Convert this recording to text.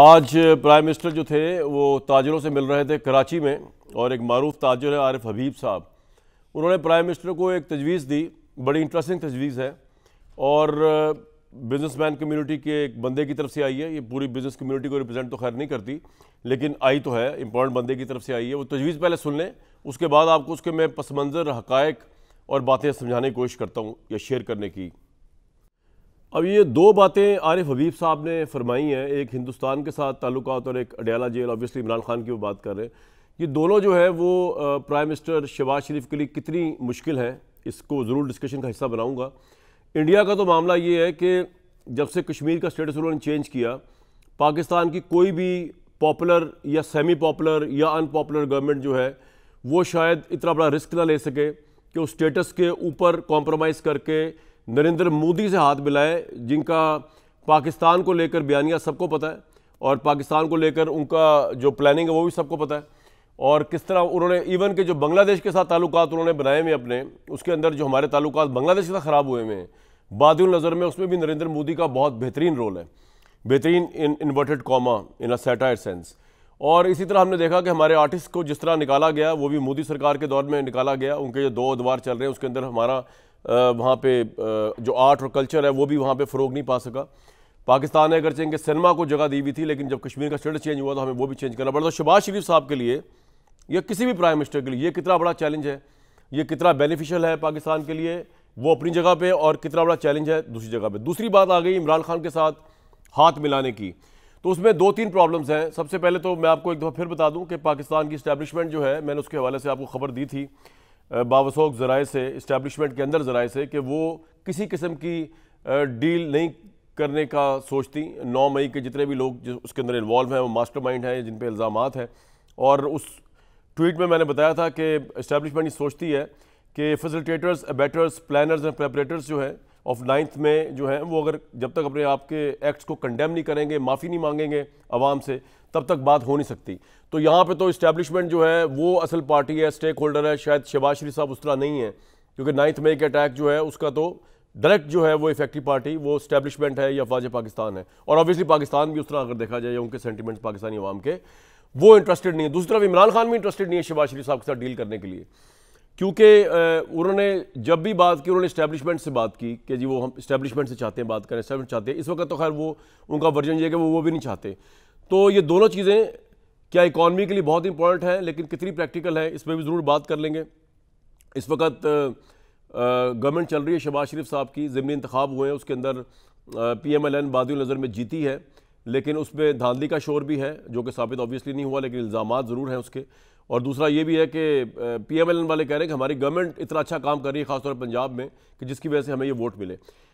आज prime minister जो थे वो ताजरों से मिल रहे थे कराची में और एक मरूफ ताजर है आरिफ हबीब साहब उन्होंने प्राइम मिनिस्टर को एक तजवीज़ दी बड़ी इंटरेस्टिंग तजवीज़ है और बिजनेसमैन uh, कम्युनिटी के एक बंदे की तरफ से आई है ये पूरी बिजनेस कम्युनिटी को रिप्रेजेंट तो खैर नहीं करती लेकिन आई तो है इम्पोर्टेंट बंदे की तरफ से आई है वो तजवीज़ पहले सुन लें उसके बाद आपको उसके मैं पस मंज़र हकायक और बातें समझाने की कोशिश करता हूँ या शेयर करने की अब ये दो बातें आरिफ हबीब साहब ने फरमाई हैं एक हिंदुस्तान के साथ ताल्लुक और एक अडयाला जेल ऑबियसली इमरान खान की वो बात कर रहे हैं ये दोनों जो है वो प्राइम मिनिस्टर शहबाज शरीफ के लिए कितनी मुश्किल है इसको ज़रूर डिस्कशन का हिस्सा बनाऊँगा इंडिया का तो मामला ये है कि जब से कश्मीर का स्टेटस उन्होंने चेंज किया पाकिस्तान की कोई भी पॉपुलर या सेमी पॉपुलर या अनपॉपुलर गवर्नमेंट जो है वो शायद इतना बड़ा रिस्क ना ले सके कि उस स्टेटस के ऊपर कॉम्प्रोमाइज़ करके नरेंद्र मोदी से हाथ मिलाए जिनका पाकिस्तान को लेकर बयानिया सबको पता है और पाकिस्तान को लेकर उनका जो प्लानिंग है वो भी सबको पता है और किस तरह उन्होंने इवन के जो बांग्लादेश के साथ ताल्लुक उन्होंने बनाए हुए अपने उसके अंदर जो हमारे ताल्लुक बांग्लादेश के साथ ख़राब हुए हुए हैं बादल नज़र में उसमें भी नरेंद्र मोदी का बहुत बेहतरीन रोल है बेहतरीन in inverted comma in a satire sense और इसी तरह हमने देखा कि हमारे आर्टिस्ट को जिस तरह निकाला गया वो भी मोदी सरकार के दौर में निकाला गया उनके जो दो अदवार चल रहे हैं उसके अंदर हमारा वहाँ पे जो आर्ट और कल्चर है वो भी वहाँ पे फ़रोग नहीं पा सका पाकिस्तान ने अगर चेंगे सिनेमा को जगह दी हुई थी लेकिन जब कश्मीर का स्टेटस चेंज हुआ तो हमें वो भी चेंज करना पड़ता तो शबाज शरीफ साहब के लिए या किसी भी प्राइम मिनिस्टर के लिए ये कितना बड़ा चैलेंज है ये कितना बेनिफिशियल है पाकिस्तान के लिए वो अपनी जगह पर और कितना बड़ा चैलेंज है दूसरी जगह पर दूसरी बात आ गई इमरान खान के साथ हाथ मिलाने की तो उसमें दो तीन प्रॉब्लम्स हैं सबसे पहले तो मैं आपको एक दफ़ा फिर बता दूं कि पाकिस्तान की इस्टेब्लिशमेंट जो है मैंने उसके हवाले से आपको खबर दी थी बावसोक ज़राए से इस्टेबलिशमेंट के अंदर ज़राए से कि वो किसी किस्म की डील नहीं करने का सोचती नौ मई के जितने भी लोग उसके अंदर इन्वॉल्व हैं वो मास्टर माइंड हैं जिन पर इल्ज़ाम हैं और उस ट्वीट में मैंने बताया था कि इस्टेबलिशमेंट ये सोचती है कि facilitators betters planners and preparators जो हैं ऑफ नाइन्थ में जो है वो अगर जब तक अपने आपके एक्ट्स को कंडेम नहीं करेंगे माफ़ी नहीं मांगेंगे आवाम से तब तक बात हो नहीं सकती तो यहाँ पे तो इस्टेब्लिशमेंट जो है वो असल पार्टी है स्टेक होल्डर है शायद शहबाज शरीफ साहब उस तरह नहीं है क्योंकि नाइन्थ मई के अटैक जो है उसका तो डायरेक्ट जो है वो इफेक्टिव पार्टी वो स्टैब्लिशमेंट है या फाज पाकिस्तान है और ऑब्वियसली पाकिस्तान भी उस तरह अगर देखा जाए उनके सेंटीमेंट्स पाकिस्तानी आवाम के वो इंटरेस्टेड नहीं है दूसरी तरफ इमरान खान भी इंटरेस्टेड नहीं है शहबाज शरीफ साहब के साथ डील करने के लिए क्योंकि उन्होंने जब भी बात की उन्होंने इस्टेब्लिशमेंट से बात की कि जी वो हम इस्टेब्लिशमेंट से चाहते हैं बात करें इस्टेब्लिशमेंट चाहते हैं इस वक्त तो खैर वो उनका वर्जन ये है कि वो वो भी नहीं चाहते तो ये दोनों चीज़ें क्या इकॉनमी के लिए बहुत इंपॉर्टेंट है लेकिन कितनी प्रैक्टिकल है इस पर भी ज़रूर बात कर लेंगे इस वक्त गवर्नमेंट चल रही है शबाज शरीफ साहब की ज़मनी इंतखब हुए हैं उसके अंदर पी एम एल एन बाद नज़र में जीती है लेकिन उसमें धांधली का शोर भी है जो कि साबित ऑब्वियसली नहीं हुआ लेकिन इल्ज़ाम ज़रूर हैं उसके और दूसरा ये भी है कि पी एम एल एन वाले कह रहे हैं कि हमारी गवर्नमेंट इतना अच्छा काम कर रही है खासतौर पर पंजाब में कि जिसकी वजह से हमें ये वोट मिले